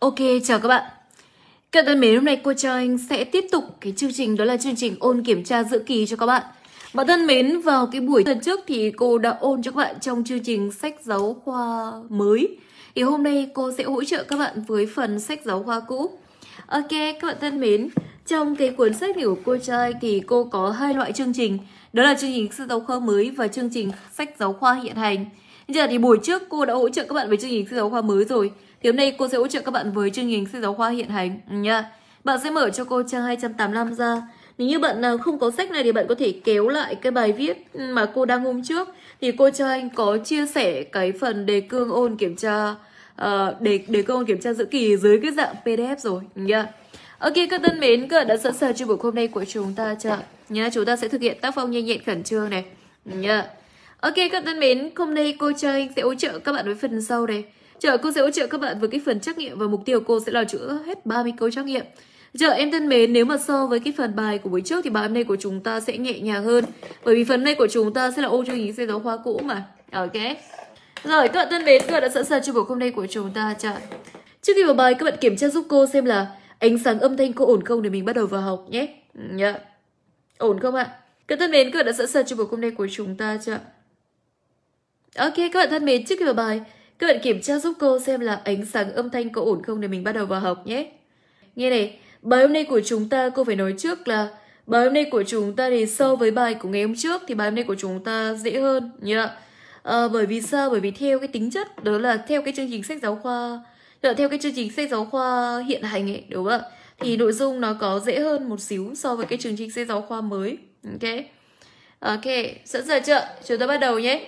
Ok, chào các bạn. Các bạn mến, hôm nay cô cho anh sẽ tiếp tục cái chương trình đó là chương trình ôn kiểm tra giữa kỳ cho các bạn. Bạn thân mến, vào cái buổi tuần trước thì cô đã ôn cho các bạn trong chương trình sách giáo khoa mới. Thì hôm nay cô sẽ hỗ trợ các bạn với phần sách giáo khoa cũ. Ok, các bạn thân mến, trong cái cuốn sách này của cô trai thì cô có hai loại chương trình. Đó là chương trình sách giáo khoa mới và chương trình sách giáo khoa hiện hành. giờ thì buổi trước cô đã hỗ trợ các bạn với chương trình sách giáo khoa mới rồi. Thì hôm nay cô sẽ hỗ trợ các bạn với chương trình sách giáo khoa hiện hành nha. Bạn sẽ mở cho cô trang 285 ra. Nếu như bạn nào không có sách này thì bạn có thể kéo lại cái bài viết mà cô đang hôm trước thì cô cho anh có chia sẻ cái phần đề cương ôn kiểm tra uh, đề đề cương ôn kiểm tra giữa kỳ dưới cái dạng PDF rồi nha. Ok các thân mến, các bạn đã sẵn sàng cho buổi hôm nay của chúng ta chưa? Nha, chúng ta sẽ thực hiện tác phong nhanh nhẹn khẩn trương này. Nha. Ok các thân mến, hôm nay cô cho anh sẽ hỗ trợ các bạn với phần sau này. Chờ cô sẽ hỗ trợ các bạn với cái phần trắc nghiệm và mục tiêu cô sẽ là chữa hết 30 câu trắc nghiệm. Giờ em thân mến, nếu mà so với cái phần bài của buổi trước thì bài hôm nay của chúng ta sẽ nhẹ nhàng hơn. Bởi vì phần này của chúng ta sẽ là ô chú ý sách giáo khoa cũ mà. Ok. Rồi, các bạn thân mến, các bạn đã sẵn sàng cho buổi hôm nay của chúng ta chưa? Trước khi vào bài, các bạn kiểm tra giúp cô xem là ánh sáng âm thanh có ổn không để mình bắt đầu vào học nhé. Yeah. Dạ. Ổn không ạ? Các bạn thân mến, các bạn đã sẵn sàng cho buổi hôm nay của chúng ta chưa? Ok, các bạn thân mến, trước khi vào bài, các bạn kiểm tra giúp cô xem là ánh sáng âm thanh có ổn không để mình bắt đầu vào học nhé. Nghe này, bài hôm nay của chúng ta cô phải nói trước là bài hôm nay của chúng ta thì so với bài của ngày hôm trước thì bài hôm nay của chúng ta dễ hơn nhá. À, bởi vì sao? Bởi vì theo cái tính chất đó là theo cái chương trình sách giáo khoa là theo cái chương trình sách giáo khoa hiện hành ấy đúng không ạ? Thì nội dung nó có dễ hơn một xíu so với cái chương trình sách giáo khoa mới. Ok. Ok, sẵn giờ chưa? Chúng ta bắt đầu nhé.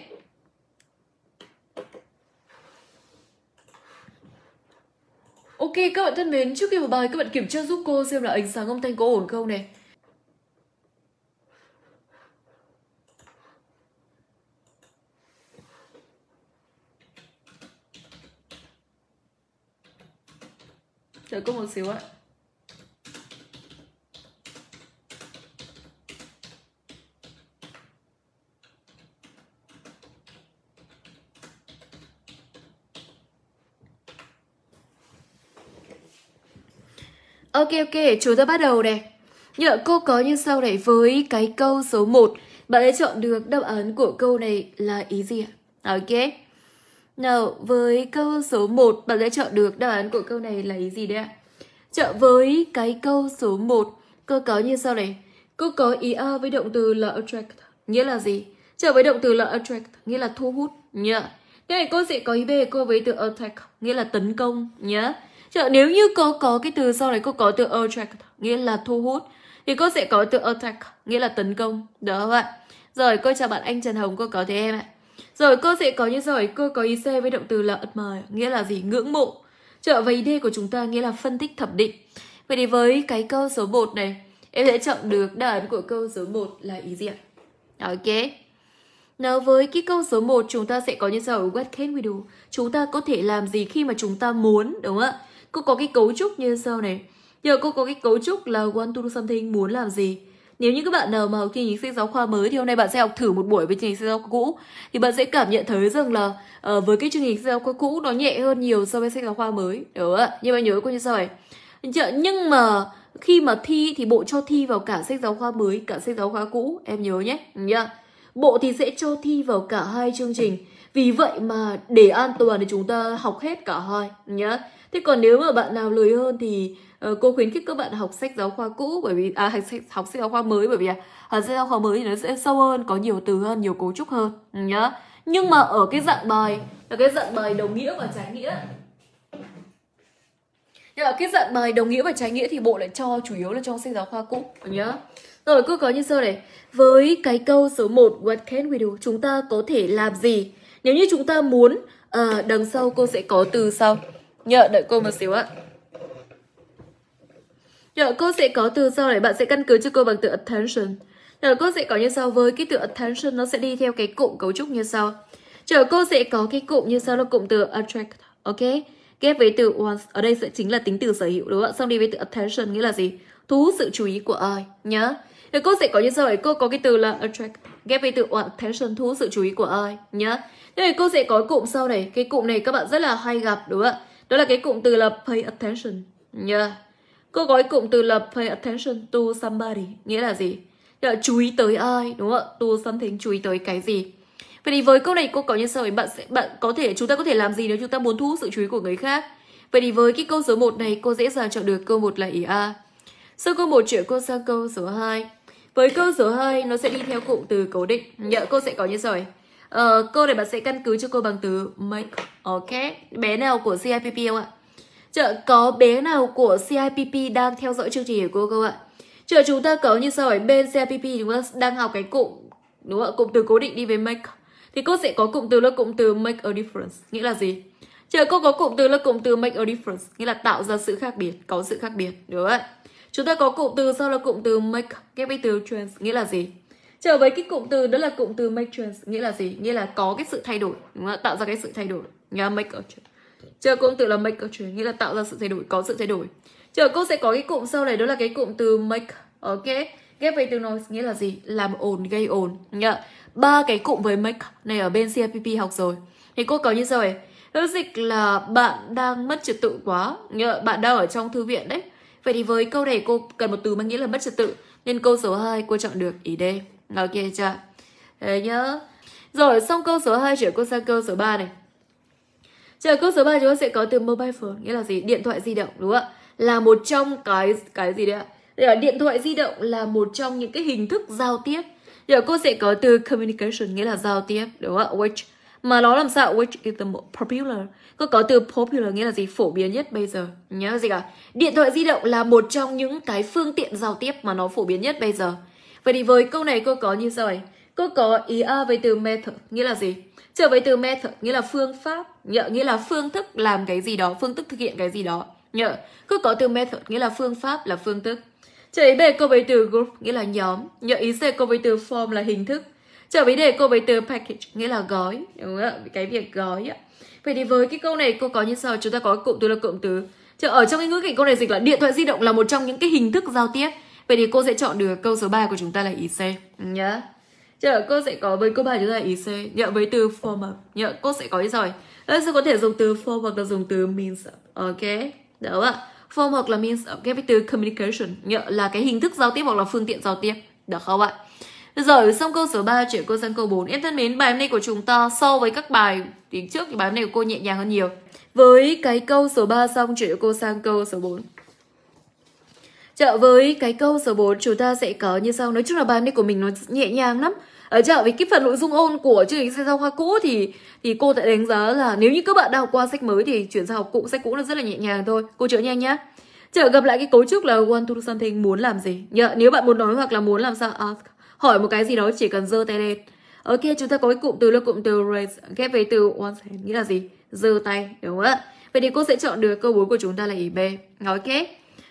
Ok các bạn thân mến, trước khi vào bài các bạn kiểm tra giúp cô xem là ánh sáng âm thanh có ổn không này. Đợi cô một xíu ạ. Ok ok, chúng ta bắt đầu này. Như là cô có như sau này với cái câu số 1. Bạn đã chọn được đáp án của câu này là ý gì ạ? Ok. Nào, với câu số 1, bạn sẽ chọn được đáp án của câu này là ý gì đấy ạ? Chọn với cái câu số 1, câu có như sau này. Câu có ý a với động từ là attract, nghĩa là gì? Trở với động từ là attract, nghĩa là thu hút, nhá. Thế này cô sẽ có ý b cô với từ attack, nghĩa là tấn công, nhá. Chợ nếu như cô có cái từ sau này cô có từ attract nghĩa là thu hút thì cô sẽ có từ attack nghĩa là tấn công. Đó các bạn. Rồi cô chào bạn anh Trần Hồng cô có thế em ạ. Rồi cô sẽ có như sau ấy cô có IC với động từ là admire nghĩa là gì? Ngưỡng mộ. Trợ về ID của chúng ta nghĩa là phân tích thẩm định. Vậy thì với cái câu số 1 này, em sẽ chọn được đáp án của câu số 1 là ý gì ạ? Ok. Nào với cái câu số 1 chúng ta sẽ có như sau What can we do? Chúng ta có thể làm gì khi mà chúng ta muốn đúng không ạ? Cô có cái cấu trúc như sau này. Giờ cô có cái cấu trúc là want to do something, muốn làm gì. Nếu như các bạn nào mà học chương trình sách giáo khoa mới thì hôm nay bạn sẽ học thử một buổi với chương trình sách giáo khoa cũ thì bạn sẽ cảm nhận thấy rằng là uh, với cái chương trình sách giáo khoa cũ nó nhẹ hơn nhiều so với sách giáo khoa mới. Đúng ạ. Nhưng mà nhớ cô như sau này. Dạ, nhưng mà khi mà thi thì bộ cho thi vào cả sách giáo khoa mới cả sách giáo khoa cũ em nhớ nhé nhá dạ. bộ thì sẽ cho thi vào cả hai chương trình vì vậy mà để an toàn thì chúng ta học hết cả hai nhá dạ thế còn nếu mà bạn nào lười hơn thì uh, cô khuyến khích các bạn học sách giáo khoa cũ bởi vì à, học sách, học sách giáo khoa mới bởi vì à, học sách giáo khoa mới thì nó sẽ sâu hơn có nhiều từ hơn nhiều cấu trúc hơn ừ, nhá nhưng mà ở cái dạng bài là cái dạng bài đồng nghĩa và trái nghĩa nhưng mà cái dạng bài đồng nghĩa và trái nghĩa thì bộ lại cho chủ yếu là cho sách giáo khoa cũ ừ, nhá rồi cứ có như sau này với cái câu số 1 what can we do chúng ta có thể làm gì nếu như chúng ta muốn à, đằng sau cô sẽ có từ sau Nhờ đợi cô một xíu ạ. Nhờ cô sẽ có từ sau này bạn sẽ căn cứ cho cô bằng từ attention. Nhờ cô sẽ có như sau với cái từ attention nó sẽ đi theo cái cụm cấu trúc như sau. Chờ cô sẽ có cái cụm như sau là cụm từ attract, ok? Ghép với từ once ở đây sẽ chính là tính từ sở hữu đúng không ạ? Xong đi với từ attention nghĩa là gì? Thu hút sự chú ý của ai nhớ. Thì cô sẽ có như sau ấy, cô có cái từ là attract ghép với từ attention thu hút sự chú ý của ai nhớ. Thế thì cô sẽ có cụm sau này, cái cụm này các bạn rất là hay gặp đúng không ạ? đó là cái cụm từ là pay attention yeah. cô gói cụm từ là pay attention to somebody nghĩa là gì nghĩa là chú ý tới ai đúng không to something chú ý tới cái gì vậy thì với câu này cô có như sau bạn sẽ bạn có thể chúng ta có thể làm gì nếu chúng ta muốn thu hút sự chú ý của người khác vậy thì với cái câu số 1 này cô dễ dàng chọn được câu một là ý a sau câu một chuyển cô sang câu số 2 với câu số 2 nó sẽ đi theo cụm từ cố định. Nhờ cô sẽ có như sau. Ấy. Ờ, câu này bạn sẽ căn cứ cho cô bằng từ make Ok, bé nào của CIPP không ạ? Chợ có bé nào của CIPP đang theo dõi chương trình của cô không ạ? Chợ chúng ta có như sau ở bên CIPP chúng ta đang học cái cụm đúng không ạ? Cụm từ cố định đi với make thì cô sẽ có cụm từ là cụm từ make a difference nghĩa là gì? Chợ cô có cụm từ là cụm từ make a difference nghĩa là tạo ra sự khác biệt, có sự khác biệt đúng không ạ? Chúng ta có cụm từ sau là cụm từ make ghép với từ trans nghĩa là gì? Chờ với cái cụm từ đó là cụm từ make trans nghĩa là gì? Nghĩa là có cái sự thay đổi, đúng không? tạo ra cái sự thay đổi nghĩa là make a change chưa cụm từ là make a change nghĩa là tạo ra sự thay đổi có sự thay đổi chờ cô sẽ có cái cụm sau này đó là cái cụm từ make ok ghép về từ noise nghĩa là gì làm ồn gây ồn nhá ba cái cụm với make này ở bên CFPP học rồi thì cô có như sau này Hữu dịch là bạn đang mất trật tự quá nhớ bạn đang ở trong thư viện đấy vậy thì với câu này cô cần một từ mang nghĩa là mất trật tự nên câu số 2 cô chọn được ý D ok chưa Thế nhớ rồi xong câu số 2 chuyển cô sang câu số 3 này Chờ câu số 3 chúng ta sẽ có từ mobile phone, nghĩa là gì? Điện thoại di động đúng không ạ? Là một trong cái cái gì đấy ạ? Đây là điện thoại di động là một trong những cái hình thức giao tiếp. Giờ cô sẽ có từ communication nghĩa là giao tiếp đúng không ạ? Which mà nó làm sao which is the most popular cô có từ popular nghĩa là gì phổ biến nhất bây giờ nhớ gì cả điện thoại di động là một trong những cái phương tiện giao tiếp mà nó phổ biến nhất bây giờ vậy thì với câu này cô có như sau này cô có ý A về từ method nghĩa là gì trở với từ method nghĩa là phương pháp nhờ nghĩa là phương thức làm cái gì đó phương thức thực hiện cái gì đó nhờ cứ có từ method nghĩa là phương pháp là phương thức trở ý đề câu với từ group nghĩa là nhóm nhờ ý c câu với từ form là hình thức trở với đề câu với từ package nghĩa là gói đúng không ạ cái việc gói ạ vậy thì với cái câu này cô có như sau chúng ta có cụm từ là cụm từ Chứ ở trong cái ngữ cảnh câu này dịch là điện thoại di động là một trong những cái hình thức giao tiếp. Vậy thì cô sẽ chọn được câu số 3 của chúng ta là ý C nhá. Yeah. Chứ là cô sẽ có với câu bài chúng ta ý C Nhớ với từ form up Nhớ cô sẽ có ý rồi Đây sẽ có thể dùng từ form hoặc là dùng từ means up Ok Được không ạ Form hoặc là means up ghép với từ communication Nhớ là cái hình thức giao tiếp hoặc là phương tiện giao tiếp Được không ạ rồi xong câu số 3 chuyển cô sang câu 4 Em thân mến bài hôm nay của chúng ta so với các bài tiếng trước thì bài hôm nay của cô nhẹ nhàng hơn nhiều Với cái câu số 3 xong chuyển cô sang câu số 4 Chợ với cái câu số 4 chúng ta sẽ có như sau Nói chung là bài hôm nay của mình nó nhẹ nhàng lắm ở trở về cái phần nội dung ôn của chương trình sách giáo khoa cũ thì thì cô sẽ đánh giá là nếu như các bạn đang học qua sách mới thì chuyển sang học cũ sách cũ là rất là nhẹ nhàng thôi cô chữa nhanh nhé trở gặp lại cái cấu trúc là want to do something muốn làm gì yeah, nếu bạn muốn nói hoặc là muốn làm sao ask hỏi một cái gì đó chỉ cần giơ tay lên ok chúng ta có cái cụm từ là cụm từ raise ghép với từ one hand nghĩa là gì giơ tay đúng không ạ vậy thì cô sẽ chọn được câu 4 của chúng ta là ý b ok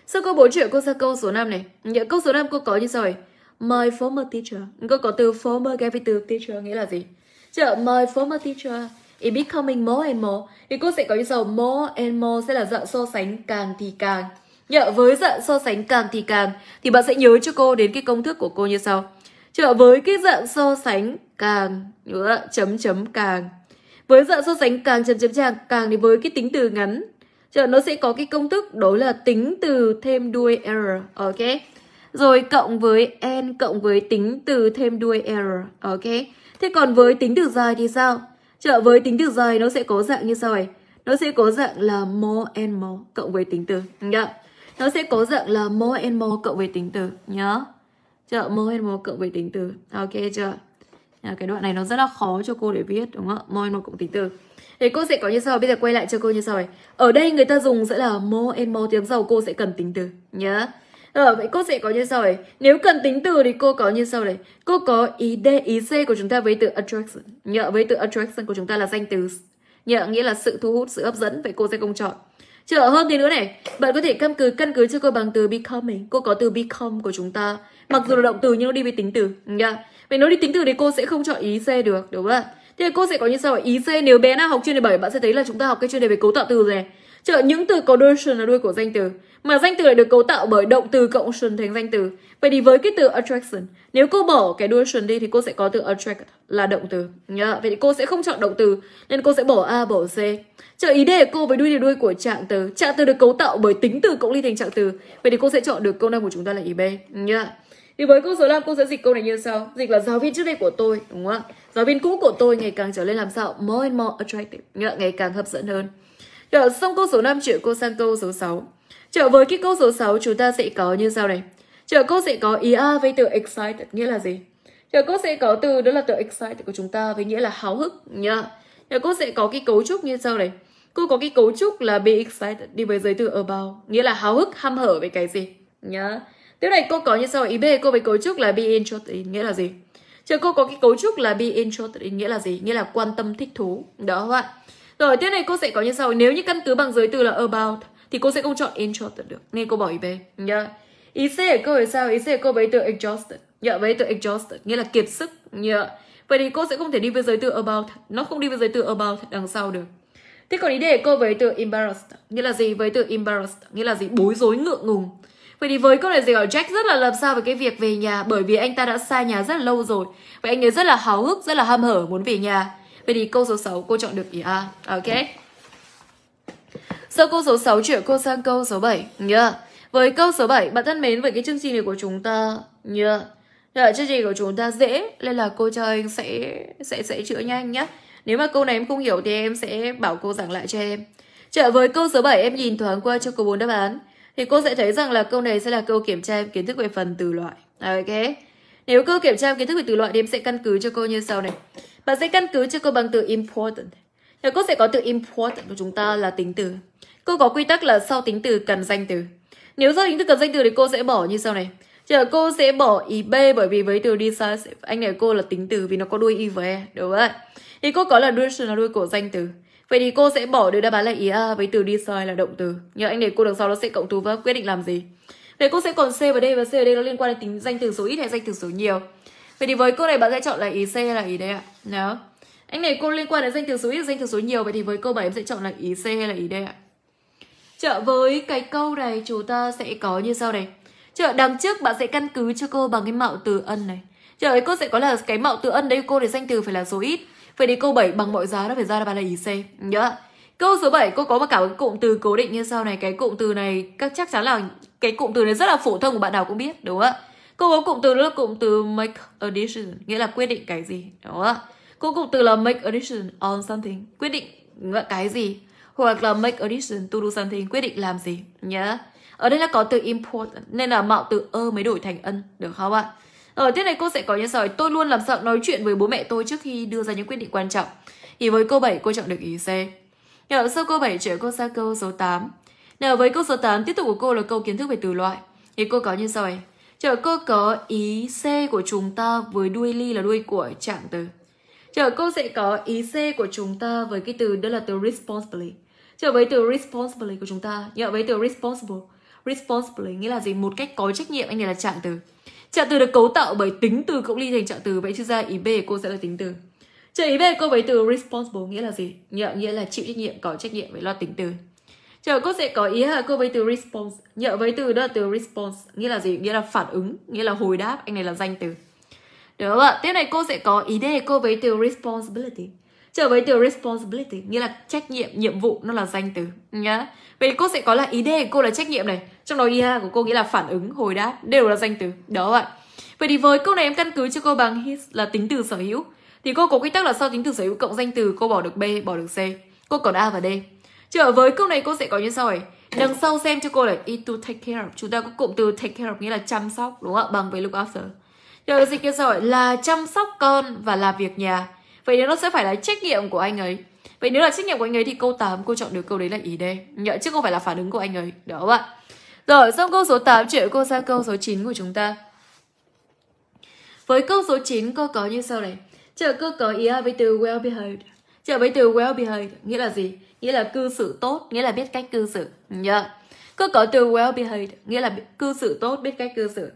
sau câu 4 chuyện cô ra câu số 5 này Nhớ câu số 5 cô có như rồi My former teacher cô có từ former ghép với từ teacher nghĩa là gì chứ my former teacher it becoming more and more thì cô sẽ có như sau more and more sẽ là dạng so sánh càng thì càng nhờ với dạng so sánh càng thì càng thì bạn sẽ nhớ cho cô đến cái công thức của cô như sau chứ với cái dạng so sánh càng nữa chấm chấm càng với dạng so sánh càng chấm chấm càng càng thì với cái tính từ ngắn Chờ nó sẽ có cái công thức đó là tính từ thêm đuôi error, ok? rồi cộng với n cộng với tính từ thêm đuôi r ok thế còn với tính từ dài thì sao trở với tính từ dài nó sẽ có dạng như sau này nó sẽ có dạng là more and more cộng với tính từ nhá nó sẽ có dạng là more and more cộng với tính từ nhá chợ more and more cộng với tính từ ok chưa à, cái đoạn này nó rất là khó cho cô để viết đúng không more and more cộng tính từ thì cô sẽ có như sau bây giờ quay lại cho cô như sau này ở đây người ta dùng sẽ là more and more tiếng giàu, cô sẽ cần tính từ nhớ rồi, ờ, vậy cô sẽ có như sau này. Nếu cần tính từ thì cô có như sau này. Cô có ý D, ý C của chúng ta với từ attraction. Nhờ với từ attraction của chúng ta là danh từ. Nhờ nghĩa là sự thu hút, sự hấp dẫn. Vậy cô sẽ không chọn. Trở hơn thì nữa này, bạn có thể căn cứ căn cứ cho cô bằng từ becoming. Cô có từ become của chúng ta. Mặc dù là động từ nhưng nó đi với tính từ. Yeah. Vậy nó đi tính từ thì cô sẽ không chọn ý C được, đúng không ạ? Thế cô sẽ có như sau ý C nếu bé nào học chuyên đề 7 bạn sẽ thấy là chúng ta học cái chuyên đề về cấu tạo từ này. Chợ những từ có đôi là đuôi của danh từ mà danh từ lại được cấu tạo bởi động từ cộng xuân thành danh từ. Vậy thì với cái từ attraction, nếu cô bỏ cái đuôi xuân đi thì cô sẽ có từ attract là động từ. Nhớ, vậy thì cô sẽ không chọn động từ nên cô sẽ bỏ A bỏ C. Chờ ý đề cô với đuôi thì đuôi của trạng từ. Trạng từ được cấu tạo bởi tính từ cộng ly thành trạng từ. Vậy thì cô sẽ chọn được câu năm của chúng ta là ý B. Nhớ. Thì với câu số 5 cô sẽ dịch câu này như sau Dịch là giáo viên trước đây của tôi đúng không ạ Giáo viên cũ của tôi ngày càng trở nên làm sao More and more attractive Nghĩa ngày càng hấp dẫn hơn Rồi xong câu số 5 chuyển cô sang câu số 6 Trở với cái câu số 6 chúng ta sẽ có như sau này. Trở cô sẽ có ý a với từ excited nghĩa là gì? Trở cô sẽ có từ đó là từ excited của chúng ta với nghĩa là háo hức nhá. Trở cô sẽ có cái cấu trúc như sau này. Cô có cái cấu trúc là be excited đi với giới từ about nghĩa là háo hức ham hở về cái gì nhá. Tiếp này cô có như sau ý B cô với cấu trúc là be interested in nghĩa là gì? Chờ cô có cái cấu trúc là be interested in nghĩa là gì? Nghĩa là quan tâm thích thú. Đó các bạn. Rồi tiếp này cô sẽ có như sau, nếu như căn cứ bằng giới từ là about thì cô sẽ không chọn interested được nên cô bỏ ý B nhá ý C của câu là sao ý C của cô với từ exhausted nhớ với từ exhausted nghĩa là kiệt sức nhớ vậy thì cô sẽ không thể đi với giới từ about nó không đi với giới từ about đằng sau được thế còn ý D của cô với từ embarrassed nghĩa là gì với từ embarrassed nghĩa là gì bối rối ngượng ngùng Vậy thì với câu này gì ở Jack rất là làm sao về cái việc về nhà bởi vì anh ta đã xa nhà rất là lâu rồi. Vậy anh ấy rất là háo hức, rất là ham hở muốn về nhà. Vậy thì câu số 6 cô chọn được ý A. Ok. Sau câu số 6 chuyển cô sang câu số 7 nhớ. Yeah. Với câu số 7 bạn thân mến với cái chương trình này của chúng ta nhớ. Yeah. chương trình của chúng ta dễ nên là cô cho anh sẽ sẽ sẽ chữa nhanh nhá. Nếu mà câu này em không hiểu thì em sẽ bảo cô giảng lại cho em. Trở với câu số 7 em nhìn thoáng qua cho cô bốn đáp án thì cô sẽ thấy rằng là câu này sẽ là câu kiểm tra kiến thức về phần từ loại. Ok. Nếu câu kiểm tra kiến thức về từ loại thì em sẽ căn cứ cho cô như sau này. Bạn sẽ căn cứ cho cô bằng từ important. Thì cô sẽ có từ important của chúng ta là tính từ. Cô có quy tắc là sau tính từ cần danh từ. Nếu sau tính từ cần danh từ thì cô sẽ bỏ như sau này. Chờ cô sẽ bỏ ý B bởi vì với từ đi xa anh này cô là tính từ vì nó có đuôi Y và E. Đúng vậy. Thì cô có là đuôi là đuôi của danh từ. Vậy thì cô sẽ bỏ được đáp án là ý A với từ đi decide là động từ. Nhờ anh để cô đằng sau nó sẽ cộng tú và quyết định làm gì. Vậy cô sẽ còn C và D và C ở đây nó liên quan đến tính danh từ số ít hay danh từ số nhiều. Vậy thì với cô này bạn sẽ chọn là ý C hay là ý D ạ? Đó. Anh này cô liên quan đến danh từ số ít, danh từ số nhiều. Vậy thì với cô 7 em sẽ chọn là ý C hay là ý D ạ? Chợ với cái câu này chúng ta sẽ có như sau này. Chợ đằng trước bạn sẽ căn cứ cho cô bằng cái mạo từ ân này. Chợ ấy cô sẽ có là cái mạo từ ân đấy cô để danh từ phải là số ít. Vậy thì câu 7 bằng mọi giá nó phải ra là bạn là ý C. Nhớ. Câu số 7 cô có một cả một cụm từ cố định như sau này. Cái cụm từ này các chắc chắn là cái cụm từ này rất là phổ thông của bạn nào cũng biết đúng không ạ? Cô có cụm từ đó là cụm từ make a decision, nghĩa là quyết định cái gì. Đúng không ạ? Cô cụm từ là make a decision on something, quyết định cái gì hoặc là make a decision to do something quyết định làm gì nhớ ở đây là có từ important nên là mạo từ ơ mới đổi thành ân được không ạ ở tiết này cô sẽ có như sau tôi luôn làm sợ nói chuyện với bố mẹ tôi trước khi đưa ra những quyết định quan trọng thì với cô 7 cô chọn được ý C Nhờ sau cô 7 chuyển cô sang câu số 8 nào với câu số 8 tiếp tục của cô là câu kiến thức về từ loại thì cô có như sau này Chờ cô có ý C của chúng ta với đuôi ly là đuôi của trạng từ. Chờ cô sẽ có ý C của chúng ta với cái từ đó là từ responsibly. Nhớ với từ responsible của chúng ta Nhớ với từ responsible Responsible nghĩa là gì? Một cách có trách nhiệm Anh này là trạng từ Trạng từ được cấu tạo bởi tính từ cộng ly thành trạng từ Vậy chứ ra ý B cô sẽ là tính từ Chờ ý B cô với từ responsible nghĩa là gì? Nhớ nghĩa là chịu trách nhiệm, có trách nhiệm Vậy là tính từ Chờ cô sẽ có ý là cô với từ response Nhớ với từ đó là từ response Nghĩa là gì? Nghĩa là phản ứng, nghĩa là hồi đáp Anh này là danh từ Được không ạ? Tiếp này cô sẽ có ý đề cô với từ responsibility trở với từ responsibility nghĩa là trách nhiệm nhiệm vụ nó là danh từ nhá vậy cô sẽ có là ý đề cô là trách nhiệm này trong đó ia của cô nghĩa là phản ứng hồi đáp đều là danh từ đó vậy vậy thì với câu này em căn cứ cho cô bằng his là tính từ sở hữu thì cô có quy tắc là sau tính từ sở hữu cộng danh từ cô bỏ được b bỏ được c cô còn a và d trở với câu này cô sẽ có như sau này đằng sau xem cho cô là it to take care of chúng ta có cụm từ take care of nghĩa là chăm sóc đúng không ạ bằng với look after rồi dịch kia rồi là chăm sóc con và làm việc nhà Vậy nếu nó sẽ phải là trách nhiệm của anh ấy Vậy nếu là trách nhiệm của anh ấy thì câu 8 cô chọn được câu đấy là ý D Nhớ chứ không phải là phản ứng của anh ấy đó không ạ? Rồi xong câu số 8 chuyển cô sang câu số 9 của chúng ta Với câu số 9 cô có như sau này Chờ cô có ý à, với từ well behaved Trở với từ well behaved nghĩa là gì? Nghĩa là cư xử tốt, nghĩa là biết cách cư xử. Nhớ. Yeah. Cơ có từ well behaved nghĩa là cư xử tốt, biết cách cư xử.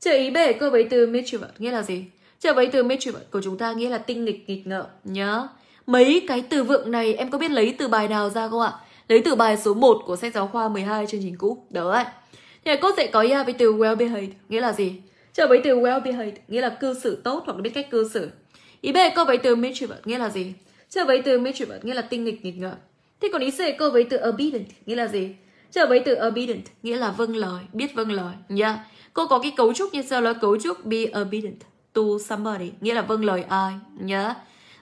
Trợ ý bể cô với từ mature nghĩa là gì? Trở với từ mê của chúng ta nghĩa là tinh nghịch nghịch ngợm nhớ. Mấy cái từ vựng này em có biết lấy từ bài nào ra không ạ? Lấy từ bài số 1 của sách giáo khoa 12 chương trình cũ. ạ Thì cô sẽ có ra với từ well behaved nghĩa là gì? Trở với từ well behaved nghĩa là cư xử tốt hoặc biết cách cư xử. Ý B câu với từ mitrivert nghĩa là gì? Trở với từ mitrivert nghĩa là tinh nghịch nghịch ngợm. Thế còn ý C câu với từ obedient nghĩa là gì? Trở với từ obedient nghĩa là vâng lời, biết vâng lời nhá. Yeah. Cô có cái cấu trúc như sau là cấu trúc be obedient to somebody nghĩa là vâng lời ai nhớ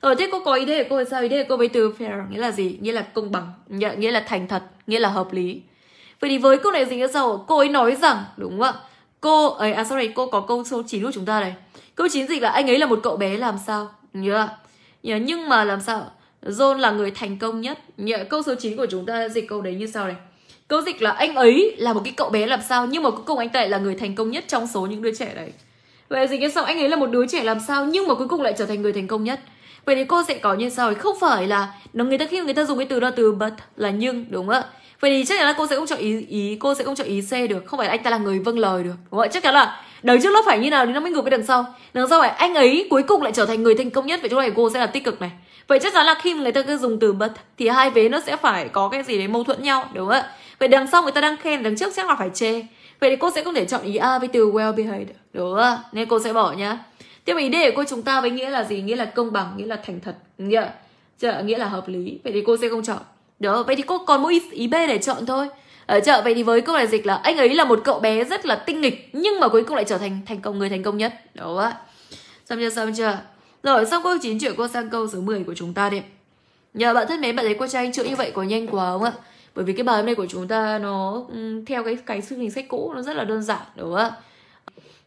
rồi ờ, thế cô có ý đề cô là sao ý đề cô với từ fair nghĩa là gì nghĩa là công bằng nghĩa, nghĩa là thành thật nghĩa là hợp lý vậy thì với câu này dính ra sau cô ấy nói rằng đúng không ạ cô ấy ờ, à sorry cô có câu số 9 của chúng ta này câu 9 dịch là anh ấy là một cậu bé làm sao nhớ nhớ nhưng mà làm sao John là người thành công nhất nhớ câu số 9 của chúng ta dịch câu đấy như sau này câu dịch là anh ấy là một cái cậu bé làm sao nhưng mà cuối cùng anh ta là người thành công nhất trong số những đứa trẻ đấy vậy thì cái sau anh ấy là một đứa trẻ làm sao nhưng mà cuối cùng lại trở thành người thành công nhất vậy thì cô sẽ có như sau ấy không phải là nó người ta khi người ta dùng cái từ đó từ but là nhưng đúng không ạ vậy thì chắc chắn là cô sẽ không chọn ý ý cô sẽ không chọn ý c được không phải anh ta là người vâng lời được đúng không ạ chắc chắn là đằng trước nó phải như nào thì nó mới ngược cái đằng sau đằng sau phải anh ấy cuối cùng lại trở thành người thành công nhất vậy chỗ này cô sẽ là tích cực này vậy chắc chắn là khi người ta cứ dùng từ but thì hai vế nó sẽ phải có cái gì đấy mâu thuẫn nhau đúng không ạ vậy đằng sau người ta đang khen đằng trước chắc là phải chê Vậy thì cô sẽ không thể chọn ý A với từ well behaved Đúng không? Nên cô sẽ bỏ nhá Tiếp ý D của cô chúng ta với nghĩa là gì? Nghĩa là công bằng, nghĩa là thành thật Nghĩa, chợ, nghĩa là hợp lý Vậy thì cô sẽ không chọn đúng không? vậy thì cô còn mỗi ý B để chọn thôi ở chợ vậy thì với câu này dịch là anh ấy là một cậu bé rất là tinh nghịch nhưng mà cuối cùng lại trở thành thành công người thành công nhất đúng ạ xong chưa xong chưa rồi xong câu 9 chuyển cô sang câu số 10 của chúng ta đi Nhờ bạn thân mến, bạn thấy cô trai anh chữa như vậy có nhanh quá không ạ? bởi vì cái bài hôm nay của chúng ta nó ừ, theo cái cái chương trình sách cũ nó rất là đơn giản đúng không ạ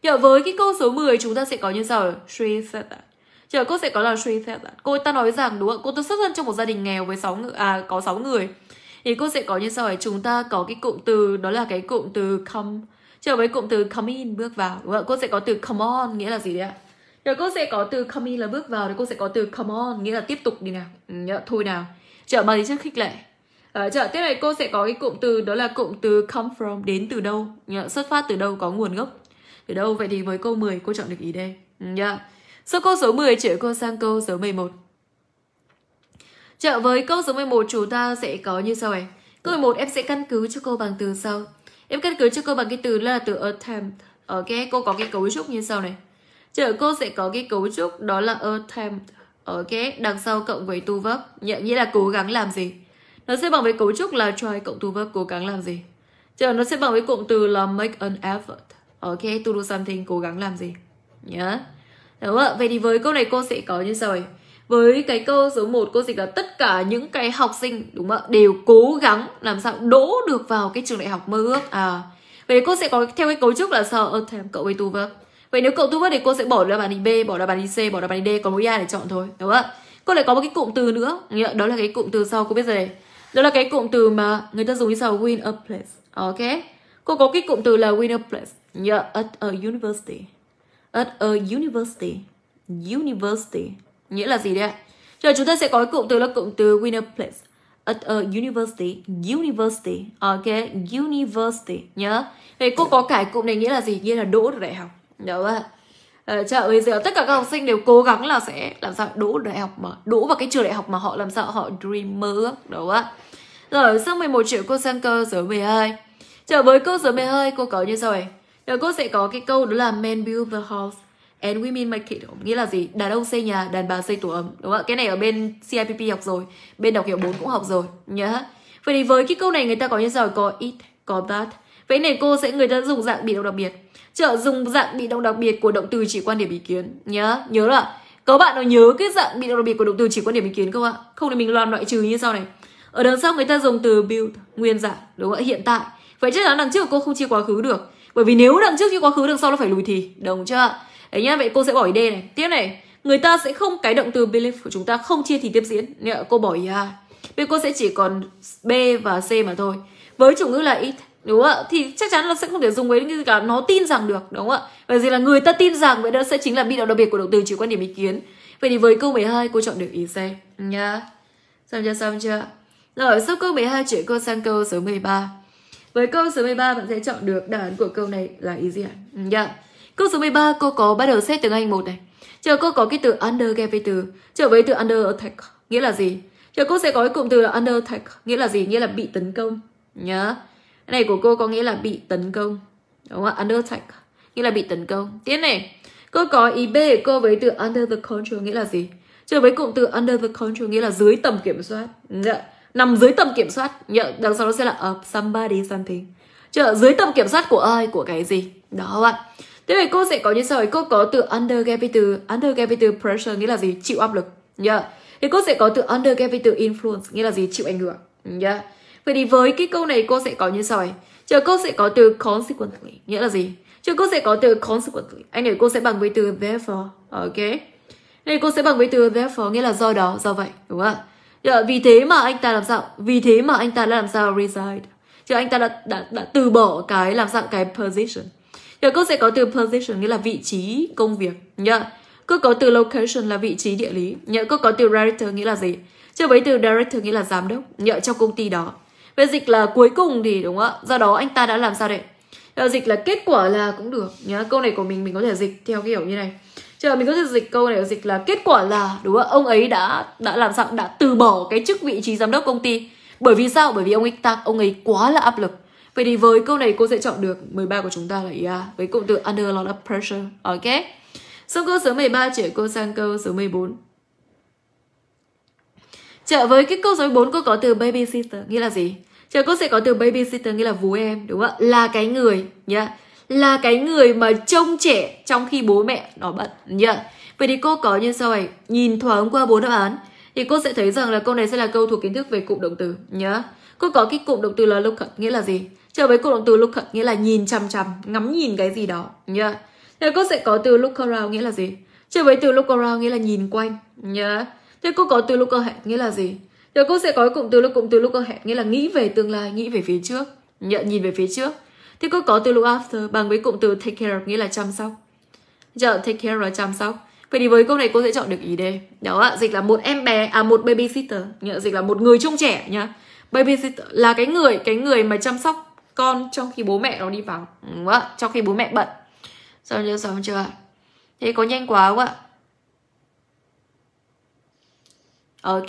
chờ với cái câu số 10 chúng ta sẽ có như sau she said that Chờ cô sẽ có là she said that cô ta nói rằng đúng không cô ta xuất thân trong một gia đình nghèo với sáu người à có 6 người thì cô sẽ có như sau này chúng ta có cái cụm từ đó là cái cụm từ come chờ với cụm từ come in bước vào đúng không? cô sẽ có từ come on nghĩa là gì đấy ạ chờ cô sẽ có từ come in là bước vào thì cô sẽ có từ come on nghĩa là tiếp tục đi nào ừ, nhớ thôi nào chờ bằng gì chất khích lệ uh, tiếp này cô sẽ có cái cụm từ đó là cụm từ come from đến từ đâu yeah, xuất phát từ đâu có nguồn gốc từ đâu vậy thì với câu 10 cô chọn được ý đây nhá sau câu số 10 chuyển cô sang câu số 11 trở với câu số 11 chúng ta sẽ có như sau này câu 11 em sẽ căn cứ cho cô bằng từ sau em căn cứ cho cô bằng cái từ là từ attempt ok cô có cái cấu trúc như sau này trở cô sẽ có cái cấu trúc đó là attempt ok đằng sau cộng với tu vấp nghĩa là cố gắng làm gì nó sẽ bằng với cấu trúc là try cộng từ verb cố gắng làm gì. Chờ nó sẽ bằng với cụm từ là make an effort. Ok, to do something, cố gắng làm gì. Nhớ. Yeah. Đúng ạ. Vậy thì với câu này cô sẽ có như sau này. Với cái câu số 1 cô dịch là tất cả những cái học sinh đúng không ạ đều cố gắng làm sao đỗ được vào cái trường đại học mơ ước. À Vậy cô sẽ có theo cái cấu trúc là sao attempt cộng với to verb. Vậy nếu cậu tu vớt thì cô sẽ bỏ ra bản đi B, bỏ ra bản đi C, bỏ ra bản đi D còn mỗi A để chọn thôi, đúng không ạ? Cô lại có một cái cụm từ nữa, đó là cái cụm từ sau cô biết rồi đó là cái cụm từ mà người ta dùng như sau win a place. Ok. Cô có cái cụm từ là win a place. Yeah, at a university. At a university. University. Nghĩa là gì đấy Giờ chúng ta sẽ có cái cụm từ là cụm từ win a place. At a university. University. Ok. University. Nhớ. Vậy cô có cái cụm này nghĩa là gì? Nghĩa là đỗ được đại học. Đúng ạ chợ ờ, bây giờ tất cả các học sinh đều cố gắng là sẽ làm sao đỗ đại học mà đỗ vào cái trường đại học mà họ làm sao họ dream mơ đúng không ạ rồi sang 11 triệu cô sang câu số 12 trở với câu số 12 cô có như rồi này rồi cô sẽ có cái câu đó là men build the house and women make it nghĩa là gì đàn ông xây nhà đàn bà xây tổ ấm đúng không ạ cái này ở bên CIPP học rồi bên đọc hiểu 4 cũng học rồi nhớ vậy thì với cái câu này người ta có như rồi có it có that vậy này cô sẽ người ta dùng dạng bị động đặc biệt trợ dùng dạng bị động đặc biệt của động từ chỉ quan điểm ý kiến nhớ nhớ là có bạn nào nhớ cái dạng bị động đặc biệt của động từ chỉ quan điểm ý kiến không ạ không thì mình làm loại trừ như sau này ở đằng sau người ta dùng từ build nguyên dạng đúng không ạ hiện tại vậy chắc chắn đằng trước cô không chia quá khứ được bởi vì nếu đằng trước chia quá khứ đằng sau nó phải lùi thì đồng chưa đấy nhá vậy cô sẽ bỏ ý đề này tiếp này người ta sẽ không cái động từ belief của chúng ta không chia thì tiếp diễn Nên cô bỏ ý a bên cô sẽ chỉ còn b và c mà thôi với chủ ngữ là it đúng không ạ thì chắc chắn là sẽ không thể dùng với cái gì cả nó tin rằng được đúng không ạ bởi vì là người ta tin rằng vậy đó sẽ chính là bị động đặc biệt của động từ chỉ quan điểm ý kiến vậy thì với câu 12 cô chọn được ý C nhá xong chưa xong chưa rồi sau câu 12 chuyển cô sang câu số 13 với câu số 13 bạn sẽ chọn được đáp án của câu này là ý gì ạ nhá câu số 13 cô có bắt đầu xét tiếng Anh một này chờ cô có cái từ under ghép với từ trở với từ under attack nghĩa là gì chờ cô sẽ có cái cụm từ là under attack nghĩa là gì nghĩa là bị tấn công nhá yeah cái này của cô có nghĩa là bị tấn công đúng không under attack nghĩa là bị tấn công tiếp này cô có ý b của cô với từ under the control nghĩa là gì trở với cụm từ under the control nghĩa là dưới tầm kiểm soát yeah. Dạ. nằm dưới tầm kiểm soát yeah. Dạ, đằng sau nó sẽ là up somebody something trở dưới tầm kiểm soát của ai của cái gì đó ạ thế thì cô sẽ có như sau cô có từ under ghép từ under ghép từ pressure nghĩa là gì chịu áp lực yeah. Dạ. thì cô sẽ có từ under ghép từ influence nghĩa là gì chịu ảnh hưởng yeah. Vậy thì với cái câu này cô sẽ có như sau này. Chờ cô sẽ có từ consequently, nghĩa là gì? Chờ cô sẽ có từ consequently. Anh này cô sẽ bằng với từ therefore, ok? đây cô sẽ bằng với từ therefore, nghĩa là do đó, do vậy, đúng không ạ? Dạ, vì thế mà anh ta làm sao? Vì thế mà anh ta đã làm sao reside? Chứ anh ta đã, đã, đã từ bỏ cái làm sao cái position. Giờ dạ, cô sẽ có từ position nghĩa là vị trí công việc nhá. Cô có từ location là vị trí địa lý nhá. Cô có từ director nghĩa là gì? Chưa với từ director nghĩa là giám đốc nhá trong công ty đó. Về dịch là cuối cùng thì đúng không ạ? Do đó anh ta đã làm sao đấy? Ờ, dịch là kết quả là cũng được nhá. Câu này của mình mình có thể dịch theo kiểu như này. Chờ mình có thể dịch câu này dịch là kết quả là đúng không? ạ Ông ấy đã đã làm sao đã từ bỏ cái chức vị trí giám đốc công ty. Bởi vì sao? Bởi vì ông ấy ta ông ấy quá là áp lực. Vậy thì với câu này cô sẽ chọn được 13 của chúng ta là yeah, với cụm từ under a lot of pressure. Ok. Xong câu số 13 chuyển cô sang câu số 14. Trở với cái câu số 4 cô có từ baby sitter nghĩa là gì? Chờ cô sẽ có từ baby sitter nghĩa là vú em đúng không ạ? Là cái người nhá. Là cái người mà trông trẻ trong khi bố mẹ nó bận nhá. Vậy thì cô có như sau này, nhìn thoáng qua bốn đáp án thì cô sẽ thấy rằng là câu này sẽ là câu thuộc kiến thức về cụm động từ nhá. Cô có cái cụm động từ là look at nghĩa là gì? Chờ với cụm động từ look at nghĩa là nhìn chằm chằm, ngắm nhìn cái gì đó nhá. Thế cô sẽ có từ look around nghĩa là gì? Chờ với từ look around nghĩa là nhìn quanh nhá. Thế cô có từ lúc cơ hẹn nghĩa là gì? Rồi cô sẽ có cụm từ lúc cụm từ lúc cơ hẹn nghĩa là nghĩ về tương lai, nghĩ về phía trước, nhận nhìn về phía trước. Thế cô có từ lúc after bằng với cụm từ take care of nghĩa là chăm sóc. Giờ take care là chăm sóc. Vậy thì với câu này cô sẽ chọn được ý D. Đó ạ, dịch là một em bé à một babysitter, nghĩa dịch là một người trông trẻ nhá. Babysitter là cái người cái người mà chăm sóc con trong khi bố mẹ nó đi vắng, đúng không ạ? Trong khi bố mẹ bận. Xong chưa? Xong chưa? Thế có nhanh quá không ạ? Ok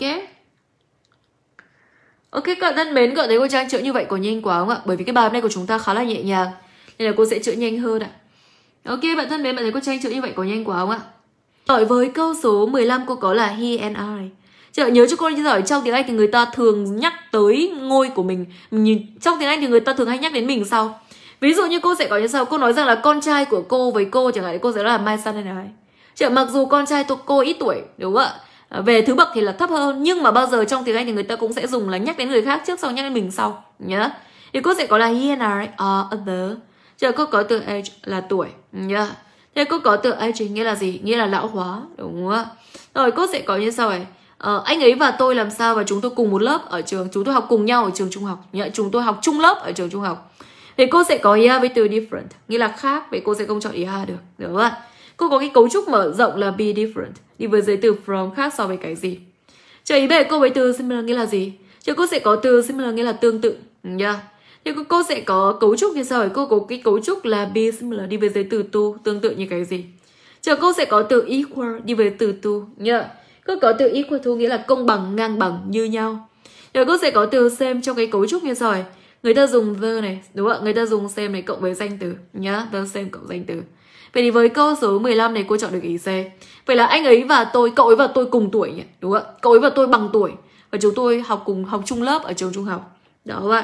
Ok các bạn thân mến, cậu thấy cô Trang chữa như vậy có nhanh quá không ạ? Bởi vì cái bài hôm nay của chúng ta khá là nhẹ nhàng Nên là cô sẽ chữa nhanh hơn ạ Ok bạn thân mến, bạn thấy cô Trang chữa như vậy có nhanh quá không ạ? Hỏi với câu số 15 cô có là he and I Chị nhớ cho cô như giỏi trong tiếng Anh thì người ta thường nhắc tới ngôi của mình. mình Trong tiếng Anh thì người ta thường hay nhắc đến mình sau Ví dụ như cô sẽ có như sau Cô nói rằng là con trai của cô với cô Chẳng hạn cô sẽ là my son and I Chị mặc dù con trai của cô ít tuổi Đúng không ạ Ờ, về thứ bậc thì là thấp hơn nhưng mà bao giờ trong tiếng anh thì người ta cũng sẽ dùng là nhắc đến người khác trước sau nhắc đến mình sau nhớ thì cô sẽ có là he and I are other chờ cô có từ age là tuổi nhớ thế cô có từ age nghĩa là gì nghĩa là lão hóa đúng không ạ rồi cô sẽ có như sau này Ờ, anh ấy và tôi làm sao và chúng tôi cùng một lớp ở trường chúng tôi học cùng nhau ở trường trung học nhớ chúng tôi học chung lớp ở trường trung học thì cô sẽ có yeah với từ different nghĩa là khác vậy cô sẽ không chọn ý ha được được không ạ Cô có cái cấu trúc mở rộng là be different, đi với giới từ from khác so với cái gì. Chờ ý bề cô với từ similar nghĩa là gì? Chờ cô sẽ có từ similar nghĩa là tương tự. Ừ, nhá. Yeah. Thì cô sẽ có cấu trúc như sau Cô có cái cấu trúc là be similar đi với giới từ to tương tự như cái gì. Chờ cô sẽ có từ equal đi với từ to nhá. Cô có từ equal to nghĩa là công bằng, ngang bằng, như nhau. Chờ cô sẽ có từ xem trong cái cấu trúc như sau Người ta dùng the này, đúng không Người ta dùng xem này cộng với danh từ nhá, the xem cộng danh từ. Vậy thì với cơ số 15 này cô chọn được ý C. Vậy là anh ấy và tôi, cậu ấy và tôi cùng tuổi nhỉ? Đúng không ạ? Cậu ấy và tôi bằng tuổi. Và chúng tôi học cùng học chung lớp ở trường trung học. Đó các bạn.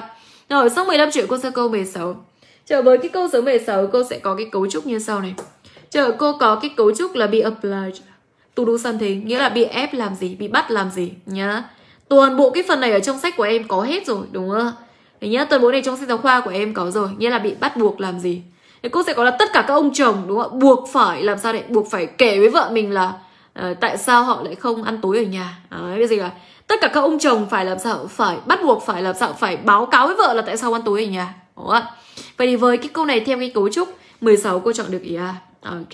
Rồi sau 15 chuyện cô sẽ câu 16. Trở với cái câu số 16 cô sẽ có cái cấu trúc như sau này. trở cô có cái cấu trúc là bị obliged to do something, nghĩa là bị ép làm gì, bị bắt làm gì nhá. Toàn bộ cái phần này ở trong sách của em có hết rồi, đúng không? Đấy nhá, toàn bộ này trong sách giáo khoa của em có rồi, nghĩa là bị bắt buộc làm gì thế cũng sẽ có là tất cả các ông chồng đúng không ạ buộc phải làm sao để buộc phải kể với vợ mình là uh, tại sao họ lại không ăn tối ở nhà đấy bây giờ là tất cả các ông chồng phải làm sao phải bắt buộc phải làm sao phải báo cáo với vợ là tại sao ăn tối ở nhà đúng không ạ vậy thì với cái câu này theo cái cấu trúc 16 cô chọn được ý à ok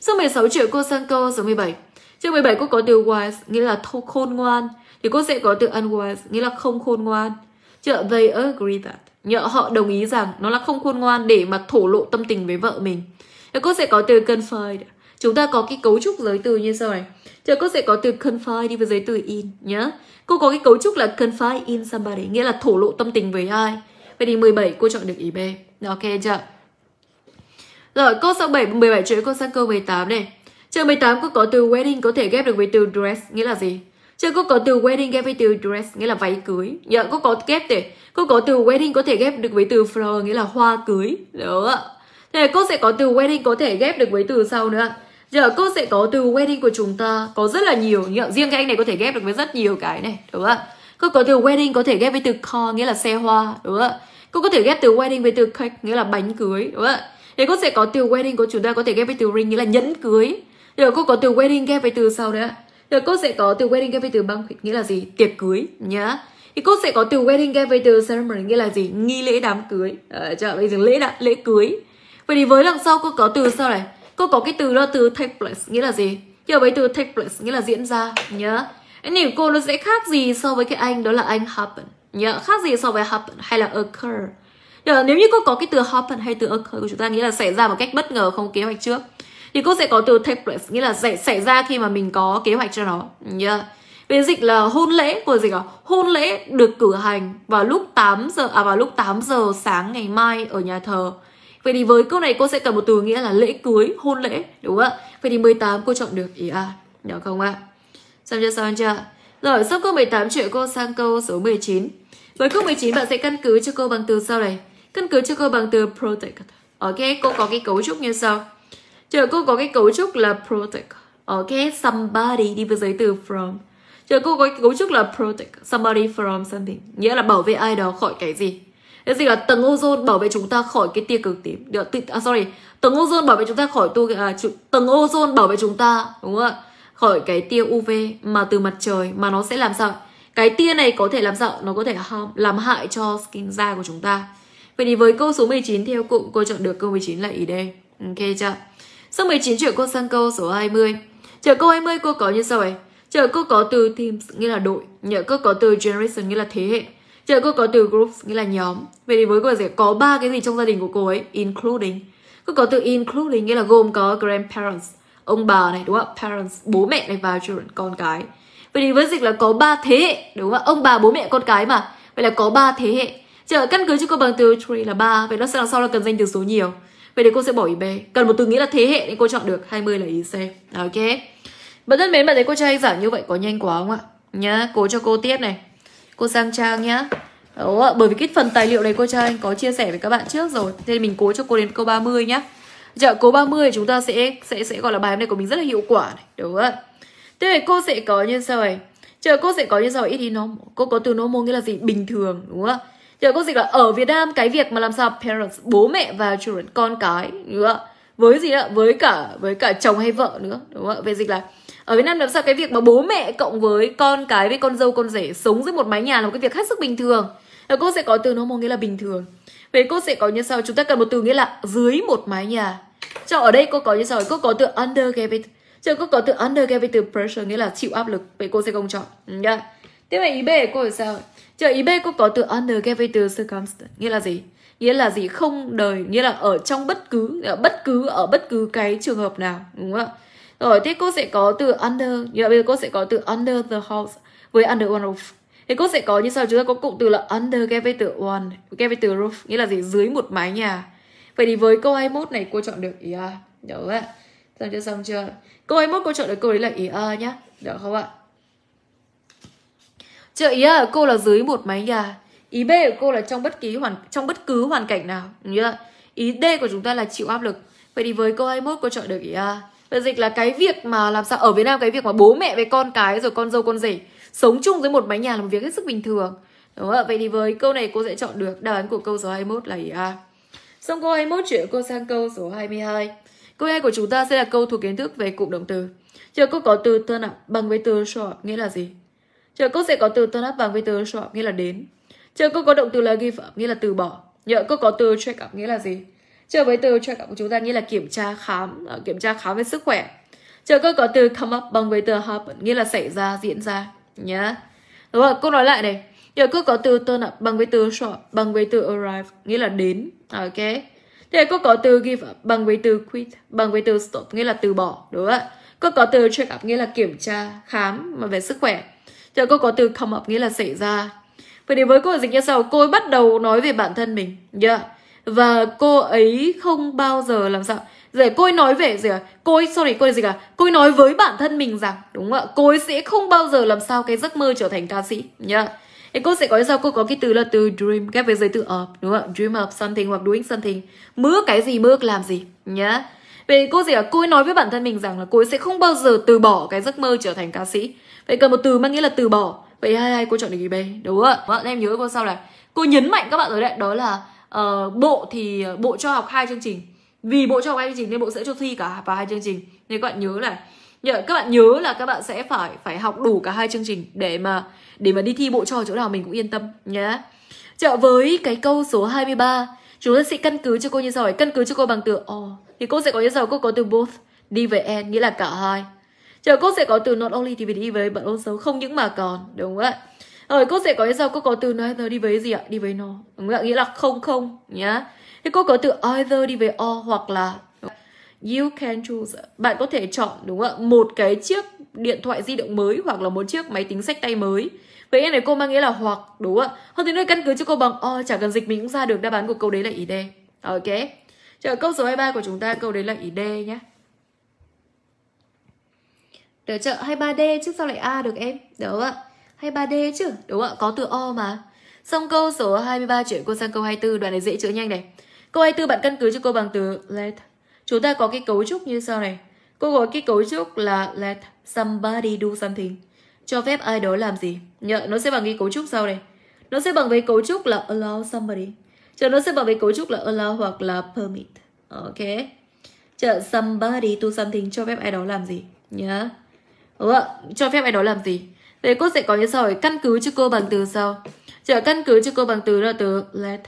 số 16 triệu cô sang câu số 17 chương 17 cô có từ wise nghĩa là khôn ngoan thì cô sẽ có từ unwise nghĩa là không khôn ngoan chưa they agree that nhỡ họ đồng ý rằng nó là không khôn ngoan để mà thổ lộ tâm tình với vợ mình thì cô sẽ có từ confide chúng ta có cái cấu trúc giới từ như sau này thì cô sẽ có từ confide đi với giới từ in nhá cô có cái cấu trúc là confide in somebody nghĩa là thổ lộ tâm tình với ai vậy thì 17 cô chọn được ý B ok chưa rồi câu số 7 17 chuỗi cô sang câu 18 này trường 18 cô có từ wedding có thể ghép được với từ dress nghĩa là gì Chứ cô có từ wedding ghép với từ dress nghĩa là váy cưới. Dạ, cô có ghép để cô có từ wedding có thể ghép được với từ flower nghĩa là hoa cưới. Được ạ. Thế cô sẽ có từ wedding có thể ghép được với từ sau nữa. Giờ dạ, cô sẽ có từ wedding của chúng ta có rất là nhiều nhựa. Dạ, riêng cái anh này có thể ghép được với rất nhiều cái này, đúng không ạ? Cô có từ wedding có thể ghép với từ car nghĩa là xe hoa, đúng không ạ? Cô có thể ghép từ wedding với từ cake nghĩa là bánh cưới, đúng không ạ? Thế cô sẽ có từ wedding của chúng ta có thể ghép với từ ring nghĩa là nhẫn cưới. Giờ cô có từ wedding ghép với từ sau nữa. Rồi cô sẽ có từ wedding gateway từ băng nghĩa là gì? Tiệc cưới nhá. Thì cô sẽ có từ wedding gateway từ ceremony nghĩa là gì? Nghi lễ đám cưới. Ờ, chờ bây giờ lễ đã, lễ cưới. Vậy thì với đằng sau cô có từ sau này? Cô có cái từ đó từ take place nghĩa là gì? chờ bây từ take place nghĩa là diễn ra nhá. Anh nhìn cô nó sẽ khác gì so với cái anh đó là anh happen nhá. Khác gì so với happen hay là occur? Giờ nếu như cô có cái từ happen hay từ occur của chúng ta nghĩa là xảy ra một cách bất ngờ không kế hoạch trước thì cũng sẽ có từ take place nghĩa là sẽ xảy ra khi mà mình có kế hoạch cho nó yeah. Về dịch là hôn lễ của dịch à hôn lễ được cử hành vào lúc 8 giờ à vào lúc 8 giờ sáng ngày mai ở nhà thờ. Vậy thì với câu này cô sẽ cần một từ nghĩa là lễ cưới, hôn lễ, đúng không ạ? Vậy thì 18 cô chọn được ý A, được không ạ? Xong chưa, xong chưa? Rồi, sau câu 18 chuyện cô sang câu số 19. Với câu 19 bạn sẽ căn cứ cho cô bằng từ sau này. Căn cứ cho cô bằng từ protect. Ok, cô có cái cấu trúc như sau. Chờ cô có cái cấu trúc là protect. Ok, somebody đi với giới từ from. Chờ cô có cái cấu trúc là protect somebody from something. Nghĩa là bảo vệ ai đó khỏi cái gì. Cái gì là tầng ozone bảo vệ chúng ta khỏi cái tia cực tím. Được, à, sorry, tầng ozone bảo vệ chúng ta khỏi tu à, tầng ozone bảo vệ chúng ta, đúng không ạ? Khỏi cái tia UV mà từ mặt trời mà nó sẽ làm sao? Cái tia này có thể làm sao? Nó có thể làm hại cho skin da của chúng ta. Vậy thì với câu số 19 theo cụm, cô chọn được câu 19 là ý D. Ok chưa? Số 19 chữ cô sang câu số 20. chờ câu 20 cô có như sau ấy. chờ cô có từ teams nghĩa là đội, nhờ cô có từ generation nghĩa là thế hệ. chờ cô có từ groups nghĩa là nhóm. Vậy thì với cô sẽ có ba cái gì trong gia đình của cô ấy, including. Cô có từ including nghĩa là gồm có grandparents, ông bà này đúng không? Parents, bố mẹ này và children, con cái. Vậy thì với dịch là có ba thế hệ, đúng không ạ? Ông bà, bố mẹ, con cái mà. Vậy là có ba thế hệ. Chờ căn cứ cho cô bằng từ tree là ba vậy nó sẽ đằng sau là cần danh từ số nhiều. Vậy thì cô sẽ bỏ ý B. Cần một từ nghĩa là thế hệ nên cô chọn được 20 là ý C. Ok. Bạn thân mến, bạn thấy cô cho anh giảng như vậy có nhanh quá không ạ? Nhá, cố cho cô tiếp này. Cô sang trang nhá. Đúng ạ, bởi vì cái phần tài liệu này cô cho anh có chia sẻ với các bạn trước rồi. Thế nên mình cố cho cô đến câu 30 nhá. Giờ cố 30 chúng ta sẽ sẽ sẽ gọi là bài hôm nay của mình rất là hiệu quả này, đúng ạ. Thế này cô sẽ có như sau này. Chờ cô sẽ có như sau ít đi nó cô có từ nó normal nghĩa là gì bình thường đúng không ạ giờ cô dịch là ở Việt Nam cái việc mà làm sao parents bố mẹ và children con cái nữa với gì ạ với cả với cả chồng hay vợ nữa đúng không ạ về dịch là ở Việt Nam làm sao cái việc mà bố mẹ cộng với con cái với con dâu con rể sống dưới một mái nhà là một cái việc hết sức bình thường và cô sẽ có từ nó một nghĩa là bình thường về cô sẽ có như sau chúng ta cần một từ nghĩa là dưới một mái nhà cho ở đây cô có như sau cô có từ under gravity chứ cô có từ under gravity pressure nghĩa là chịu áp lực vậy cô sẽ không chọn ừ, nhá yeah. tiếp về ý B cô là sao Chứ ý B cũng có từ under gravity circumstance nghĩa là gì? Nghĩa là gì? Không đời, nghĩa là ở trong bất cứ ở bất cứ ở bất cứ cái trường hợp nào, đúng không ạ? Rồi thế cô sẽ có từ under, như là bây giờ cô sẽ có từ under the house với under one roof. Thế cô sẽ có như sau chúng ta có cụm từ là under gravity one, gravity roof nghĩa là gì? Dưới một mái nhà. Vậy thì với câu 21 này cô chọn được ý A. Đúng ạ. Xong chưa xong chưa? Câu 21 cô chọn được câu đấy là ý A nhá. Được không ạ? Chợ ý A cô là dưới một mái nhà. Ý B của cô là trong bất kỳ hoàn trong bất cứ hoàn cảnh nào, như chưa? Ý D của chúng ta là chịu áp lực. Vậy thì với câu 21 cô chọn được ý A. vậy dịch là cái việc mà làm sao ở Việt Nam cái việc mà bố mẹ với con cái rồi con dâu con rể sống chung dưới một mái nhà là một việc hết sức bình thường. Đúng không? Vậy thì với câu này cô sẽ chọn được đáp án của câu số 21 là ý A. Xong câu 21 chuyển cô sang câu số 22. Câu hai của chúng ta sẽ là câu thuộc kiến thức về cụm động từ. Giờ cô có từ thân ạ bằng với từ short nghĩa là gì? Trợ cốc sẽ có từ turn up bằng với từ show up nghĩa là đến. Trợ cốc có động từ là give up nghĩa là từ bỏ. Nhờ cốc có từ check up nghĩa là gì? Trợ với từ check up của chúng ta nghĩa là kiểm tra khám, ờ, kiểm tra khám về sức khỏe. Trợ cốc có từ come up bằng với từ happen nghĩa là xảy ra, diễn ra nhá. Đúng rồi, cô nói lại này. Nhờ cốc có từ turn up bằng với từ show up bằng với từ arrive nghĩa là đến. Ok. Thế cô có từ give up bằng với từ quit, bằng với từ stop nghĩa là từ bỏ, đúng không ạ? Cô có từ check up nghĩa là kiểm tra, khám mà về sức khỏe. Cho cô có từ come up nghĩa là xảy ra. Vậy thì với cô dịch như sau, cô ấy bắt đầu nói về bản thân mình. Yeah. Dạ. Và cô ấy không bao giờ làm sao rồi dạ, cô ấy nói về gì dạ, à? Cô ấy, sorry, cô ấy gì cả? Cô ấy nói với bản thân mình rằng, đúng không ạ? Cô ấy sẽ không bao giờ làm sao cái giấc mơ trở thành ca sĩ, nhá. Yeah. Thì cô sẽ có sao? Cô có cái từ là từ dream ghép với giới từ up, đúng không ạ? Dream up something hoặc doing something. Mơ cái gì, mơ làm gì, nhá. Yeah. Vậy cô gì À? Cô ấy nói với bản thân mình rằng là cô ấy sẽ không bao giờ từ bỏ cái giấc mơ trở thành ca sĩ vậy cần một từ mang nghĩa là từ bỏ vậy ai ai cô chọn được gì bé đúng không ạ vâng em nhớ cô sau này cô nhấn mạnh các bạn rồi đấy đó là uh, bộ thì ờ, bộ cho học hai chương trình vì bộ cho học hai chương trình nên bộ sẽ cho thi cả và hai chương trình nên các bạn nhớ này nhờ các bạn nhớ là các bạn sẽ phải phải học đủ cả hai chương trình để mà để mà đi thi bộ trò chỗ nào mình cũng yên tâm nhé trở với cái câu số 23 chúng ta sẽ căn cứ cho cô như sau ấy căn cứ cho cô bằng từ o oh. thì cô sẽ có như sau cô có từ both đi về and nghĩa là cả hai chờ cô sẽ có từ not only thì đi với bạn ôn xấu không những mà còn đúng không ạ rồi cô sẽ có cái sau cô có từ neither đi với gì ạ đi với nó đúng không ạ nghĩa là không không nhá thế cô có từ either đi với or hoặc là you can choose bạn có thể chọn đúng không ạ một cái chiếc điện thoại di động mới hoặc là một chiếc máy tính sách tay mới vậy này cô mang nghĩa là hoặc đúng không ạ hơn thế nữa căn cứ cho cô bằng o chả cần dịch mình cũng ra được đáp án của câu đấy là ý d ok chờ câu số 23 của chúng ta câu đấy là ý d nhé được chưa hay 3D chứ sao lại A được em đúng không ạ hay 3D chứ đúng không ạ có từ O mà xong câu số 23 chuyển cô sang câu 24 đoạn này dễ chữa nhanh này câu 24 bạn căn cứ cho cô bằng từ let chúng ta có cái cấu trúc như sau này cô có cái cấu trúc là let somebody do something cho phép ai đó làm gì Nhờ, nó sẽ bằng cái cấu trúc sau này nó sẽ bằng với cấu trúc là allow somebody Chờ nó sẽ bằng với cấu trúc là allow hoặc là permit Ok Chờ somebody do something cho phép ai đó làm gì Nhớ yeah ừ, cho phép em đó làm gì Thế cô sẽ có những sau căn cứ cho cô bằng từ sau Chờ căn cứ cho cô bằng từ là từ let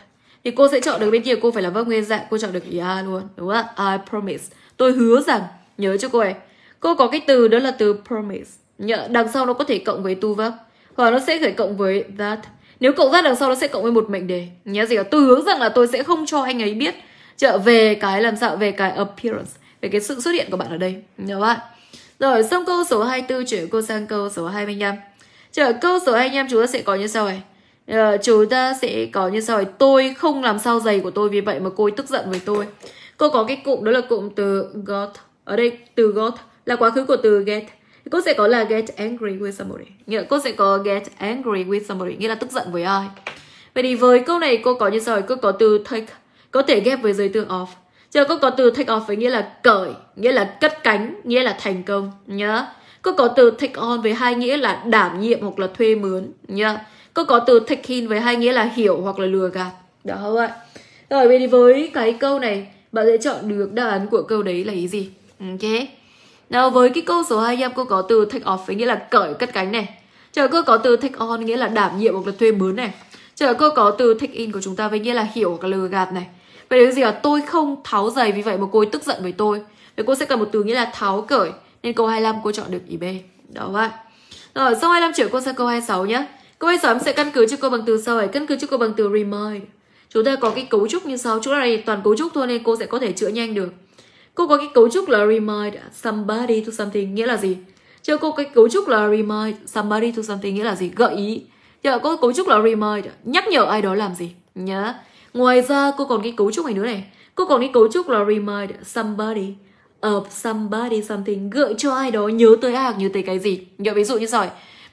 Thì cô sẽ chọn được bên kia cô phải là verb vâng nguyên dạng Cô chọn được ý a luôn Đúng không? I promise Tôi hứa rằng Nhớ cho cô ấy Cô có cái từ đó là từ promise Nhớ, Đằng sau nó có thể cộng với tu vấp vâng. Hoặc nó sẽ phải cộng với that Nếu cộng that đằng sau nó sẽ cộng với một mệnh đề Nhớ gì cả Tôi hứa rằng là tôi sẽ không cho anh ấy biết Trở về cái làm sao Về cái appearance Về cái sự xuất hiện của bạn ở đây Nhớ bạn rồi xong câu số 24 chuyển cô sang câu số 25. Chờ câu số 25 chúng ta sẽ có như sau này. Ờ, chúng ta sẽ có như sau này. Tôi không làm sao giày của tôi vì vậy mà cô ấy tức giận với tôi. Cô có cái cụm đó là cụm từ got. Ở đây từ got là quá khứ của từ get. Cô sẽ có là get angry with somebody. Nghĩa là cô sẽ có get angry with somebody. Nghĩa là tức giận với ai. Vậy thì với câu này cô có như sau này. Cô có từ take. Có thể ghép với giới từ of. Giờ có có từ take off với nghĩa là cởi, nghĩa là cất cánh, nghĩa là thành công nhá. Có có từ take on với hai nghĩa là đảm nhiệm hoặc là thuê mướn nhá. Có có từ take in với hai nghĩa là hiểu hoặc là lừa gạt. Đó không ạ? Rồi bên với cái câu này, bạn sẽ chọn được đáp án của câu đấy là ý gì? Ok. Nào với cái câu số 25 cô có từ take off với nghĩa là cởi cất cánh này. Chờ cô có từ take on nghĩa là đảm nhiệm hoặc là thuê mướn này. Chờ cô có từ take in của chúng ta với nghĩa là hiểu hoặc là lừa gạt này. Vậy đến gì là tôi không tháo giày vì vậy mà cô ấy tức giận với tôi. Vậy cô sẽ cần một từ nghĩa là tháo cởi. Nên câu 25 cô chọn được ý B. Đó ạ. Rồi sau 25 triệu cô sang câu 26 nhé. Câu 26 em sẽ căn cứ cho cô bằng từ sau ấy, căn cứ cho cô bằng từ remind. Chúng ta có cái cấu trúc như sau, chỗ này toàn cấu trúc thôi nên cô sẽ có thể chữa nhanh được. Cô có cái cấu trúc là remind somebody to something nghĩa là gì? Chưa cô cái cấu trúc là remind somebody to something nghĩa là gì? Gợi ý. chưa cô cấu trúc là remind nhắc nhở ai đó làm gì nhá. Ngoài ra cô còn cái cấu trúc này nữa này. Cô còn cái cấu trúc là remind somebody of somebody something gợi cho ai đó nhớ tới ai hoặc nhớ tới cái gì. Nhớ ví dụ như rồi.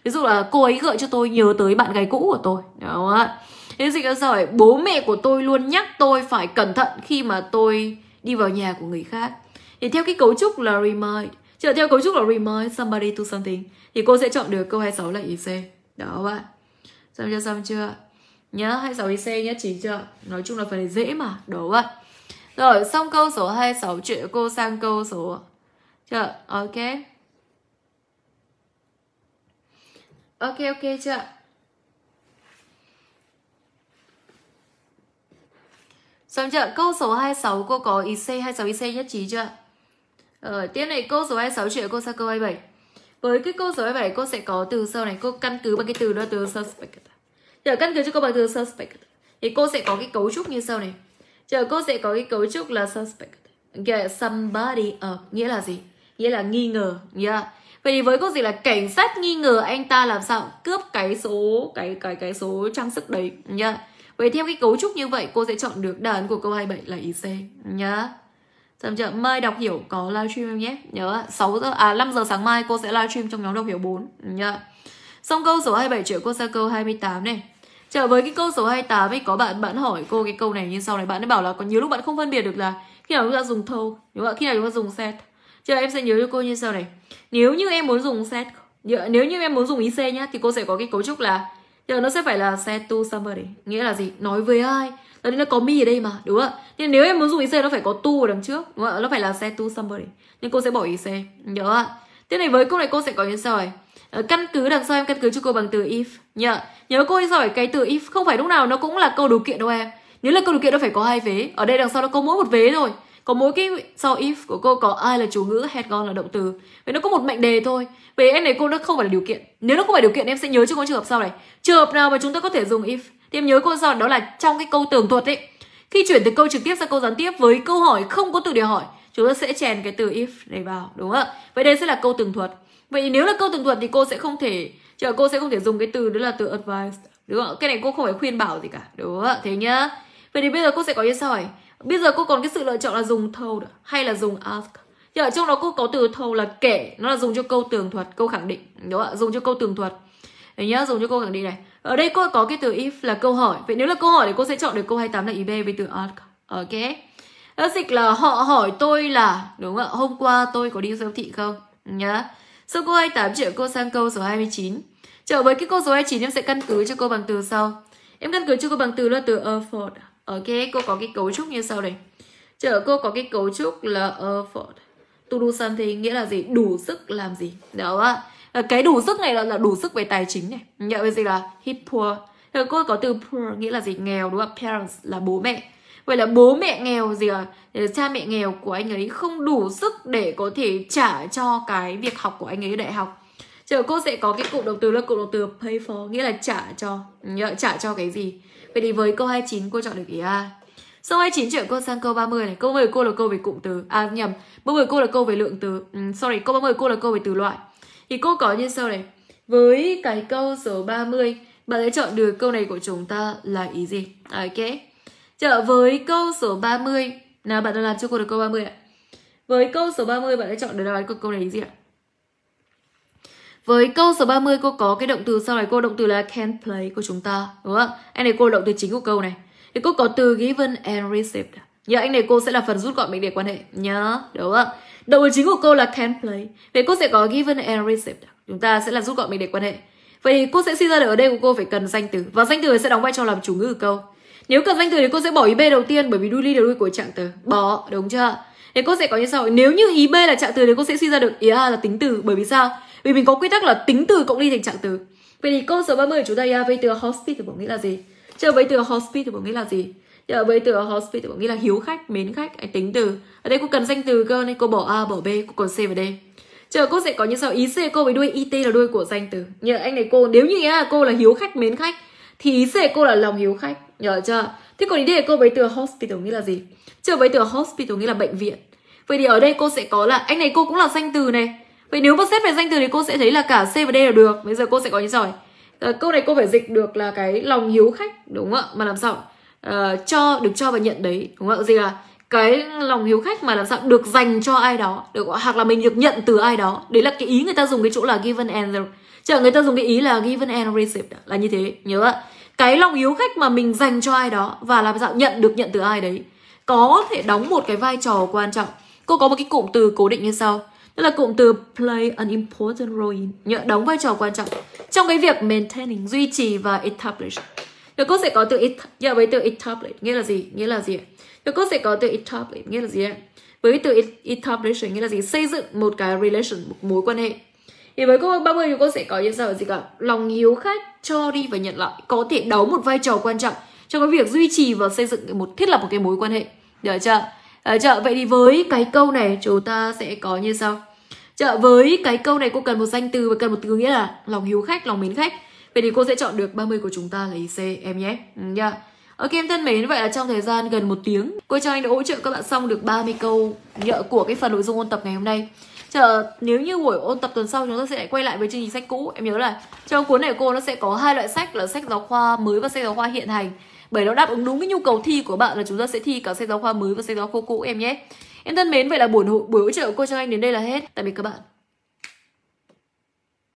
Ví dụ là cô ấy gợi cho tôi nhớ tới bạn gái cũ của tôi. Đúng ạ. Thế gì ra rồi, bố mẹ của tôi luôn nhắc tôi phải cẩn thận khi mà tôi đi vào nhà của người khác. Thì theo cái cấu trúc là remind, Chứ theo cấu trúc là remind somebody to something thì cô sẽ chọn được câu 26 là ý C. Đó các Xong chưa xong chưa? nhớ hai sáu IC nhé chỉ chưa nói chung là phần này dễ mà đúng ạ rồi xong câu số 26 chuyện cô sang câu số chưa ok ok ok chưa Xong chưa? Câu số 26 cô có IC sáu IC nhất trí chưa? Ờ, tiếp này câu số 26 chuyển cô sang câu 27. Với cái câu số 27 cô sẽ có từ sau này cô căn cứ bằng cái từ đó từ sau giờ căn cứ cho câu bài từ suspect thì cô sẽ có cái cấu trúc như sau này giờ cô sẽ có cái cấu trúc là suspect yeah, somebody of nghĩa là gì nghĩa là nghi ngờ yeah. vậy thì với câu gì là cảnh sát nghi ngờ anh ta làm sao cướp cái số cái cái cái số trang sức đấy nhá yeah. vậy theo cái cấu trúc như vậy cô sẽ chọn được đáp án của câu 27 là ý C nhá yeah. Xong chưa? Mai đọc hiểu có livestream em nhé. Nhớ 6 giờ à 5 giờ sáng mai cô sẽ livestream trong nhóm đọc hiểu 4 nhá. Yeah. Xong câu số 27 triệu cô sang câu 28 này. Trở với cái câu số 28 ấy có bạn bạn hỏi cô cái câu này như sau này bạn ấy bảo là có nhiều lúc bạn không phân biệt được là khi nào chúng ta dùng thâu, đúng không? Khi nào chúng ta dùng set. Chờ em sẽ nhớ cho cô như sau này. Nếu như em muốn dùng set nếu như em muốn dùng IC nhá thì cô sẽ có cái cấu trúc là giờ nó sẽ phải là set to somebody, nghĩa là gì? Nói với ai? Đó nên nó có mi ở đây mà, đúng không? Nên nếu em muốn dùng IC nó phải có to ở đằng trước, đúng không? Nó phải là set to somebody. Nên cô sẽ bỏ IC, nhớ ạ. Thế này với câu này cô sẽ có như sau này. Ờ, căn cứ đằng sau em căn cứ cho cô bằng từ if nhớ nhớ cô giỏi cái từ if không phải lúc nào nó cũng là câu điều kiện đâu em nếu là câu điều kiện nó phải có hai vế ở đây đằng sau nó có mỗi một vế rồi có mỗi cái sau if của cô có ai là chủ ngữ had gone là động từ vậy nó có một mệnh đề thôi vậy em này cô nó không phải là điều kiện nếu nó không phải điều kiện em sẽ nhớ cho con trường hợp sau này trường hợp nào mà chúng ta có thể dùng if thì em nhớ cô sau đó là trong cái câu tường thuật ấy khi chuyển từ câu trực tiếp sang câu gián tiếp với câu hỏi không có từ để hỏi chúng ta sẽ chèn cái từ if này vào đúng không ạ vậy đây sẽ là câu tường thuật Vậy nếu là câu tường thuật thì cô sẽ không thể chờ cô sẽ không thể dùng cái từ đó là từ advice đúng không? Cái này cô không phải khuyên bảo gì cả. Đúng không? Thế nhá. Vậy thì bây giờ cô sẽ có như sau này. Bây giờ cô còn cái sự lựa chọn là dùng told hay là dùng ask. Thì ở trong đó cô có từ told là kể, nó là dùng cho câu tường thuật, câu khẳng định. Đúng không? Dùng cho câu tường thuật. Đấy nhá, dùng cho câu khẳng định này. Ở đây cô có cái từ if là câu hỏi. Vậy nếu là câu hỏi thì cô sẽ chọn được câu 28 là ý e B với từ ask. Ok. Nó dịch là họ hỏi tôi là đúng không ạ? Hôm qua tôi có đi siêu thị không? Nhá. Sông cô 28 triệu cô sang câu số 29. Trở với cái câu số 29 em sẽ căn cứ cho cô bằng từ sau. Em căn cứ cho cô bằng từ là từ afford. Ok, cô có cái cấu trúc như sau này. Trở cô có cái cấu trúc là afford. To do something nghĩa là gì? Đủ sức làm gì. Đó ạ. Cái đủ sức này là, là đủ sức về tài chính này. Nghĩa về gì là he poor. Rồi cô có từ poor nghĩa là gì? Nghèo đúng không? Parents là bố mẹ vậy là bố mẹ nghèo gì à cha mẹ nghèo của anh ấy không đủ sức để có thể trả cho cái việc học của anh ấy đại học chờ cô sẽ có cái cụm động từ là cụm động từ pay for nghĩa là trả cho nhờ, trả cho cái gì vậy thì với câu 29 cô chọn được ý a sau 29 chuyển cô sang câu 30 này câu 10 cô là câu về cụm từ à nhầm câu 10 cô là câu về lượng từ ừ, sorry câu 30 cô là câu về từ loại thì cô có như sau này với cái câu số 30 bạn sẽ chọn được câu này của chúng ta là ý gì ok Trở với câu số 30. Nào bạn đã làm cho cô được câu 30 ạ. Với câu số 30 bạn đã chọn được đáp án của câu này gì ạ? Với câu số 30 cô có cái động từ sau này cô động từ là can play của chúng ta đúng không? Anh này cô động từ chính của câu này. Thì cô có từ given and received. Nhớ anh này cô sẽ là phần rút gọn mệnh đề quan hệ nhớ đúng không? Động từ chính của cô là can play. Vậy cô sẽ có given and received. Chúng ta sẽ là rút gọn mệnh đề quan hệ. Vậy thì cô sẽ suy ra được ở đây của cô phải cần danh từ và danh từ sẽ đóng vai trò làm chủ ngữ của câu. Nếu cần danh từ thì cô sẽ bỏ ý B đầu tiên bởi vì đuôi ly là đuôi của trạng từ. Bỏ, đúng chưa? Thế cô sẽ có như sau. Nếu như ý B là trạng từ thì cô sẽ suy ra được ý A là tính từ bởi vì sao? Vì mình có quy tắc là tính từ cộng ly thành trạng từ. Vậy thì câu số 30 của chúng ta yeah, với từ hospital có nghĩa là gì? Chờ với từ hospital có nghĩa là gì? Chờ với từ hospital có nghĩa là hiếu khách, mến khách, anh tính từ. Ở đây cô cần danh từ cơ nên cô bỏ A, bỏ B, cô còn C và D. Chờ cô sẽ có như sau ý C cô với đuôi IT là đuôi của danh từ. Nhờ anh này cô nếu như ý A cô là hiếu khách, mến khách thì ý C cô là lòng hiếu khách Nhớ chưa? Thế còn ý đề cô với từ hospital nghĩa là gì? Chưa với từ hospital nghĩa là bệnh viện. Vậy thì ở đây cô sẽ có là anh này cô cũng là danh từ này. Vậy nếu mà xét về danh từ thì cô sẽ thấy là cả C và D là được. Bây giờ cô sẽ có như rồi. À, câu này cô phải dịch được là cái lòng hiếu khách đúng không ạ? Mà làm sao à, cho được cho và nhận đấy đúng không ạ? Gì là cái lòng hiếu khách mà làm sao được dành cho ai đó được hoặc là mình được nhận từ ai đó đấy là cái ý người ta dùng cái chỗ là given and chờ người ta dùng cái ý là given and received là như thế nhớ ạ cái lòng hiếu khách mà mình dành cho ai đó và làm dạng nhận được nhận từ ai đấy có thể đóng một cái vai trò quan trọng cô có một cái cụm từ cố định như sau tức là cụm từ play an important role in nhớ đóng vai trò quan trọng trong cái việc maintaining duy trì và establish thì cô sẽ có từ it nhớ với từ establish nghĩa là gì nghĩa là gì thì cô sẽ có từ establish nghĩa là gì với từ e- establish nghĩa là gì xây dựng một cái relation một mối quan hệ thì với câu 30 thì cô sẽ có yêu cầu gì cả lòng hiếu khách cho đi và nhận lại có thể đóng một vai trò quan trọng trong cái việc duy trì và xây dựng một thiết lập một cái mối quan hệ được chưa được chưa vậy thì với cái câu này chúng ta sẽ có như sau Chợ với cái câu này cô cần một danh từ và cần một từ nghĩa là lòng hiếu khách, lòng mến khách. Vậy thì cô sẽ chọn được 30 của chúng ta là C em nhé. Ừ, yeah. Ok em thân mến, vậy là trong thời gian gần một tiếng, cô cho anh đã hỗ trợ các bạn xong được 30 câu nhựa của cái phần nội dung ôn tập ngày hôm nay chờ nếu như buổi ôn tập tuần sau chúng ta sẽ lại quay lại với chương trình sách cũ em nhớ là trong cuốn này cô nó sẽ có hai loại sách là sách giáo khoa mới và sách giáo khoa hiện hành bởi nó đáp ứng đúng cái nhu cầu thi của bạn là chúng ta sẽ thi cả sách giáo khoa mới và sách giáo khoa cũ em nhé em thân mến vậy là buổi buổi hỗ trợ của cô cho anh đến đây là hết tạm biệt các bạn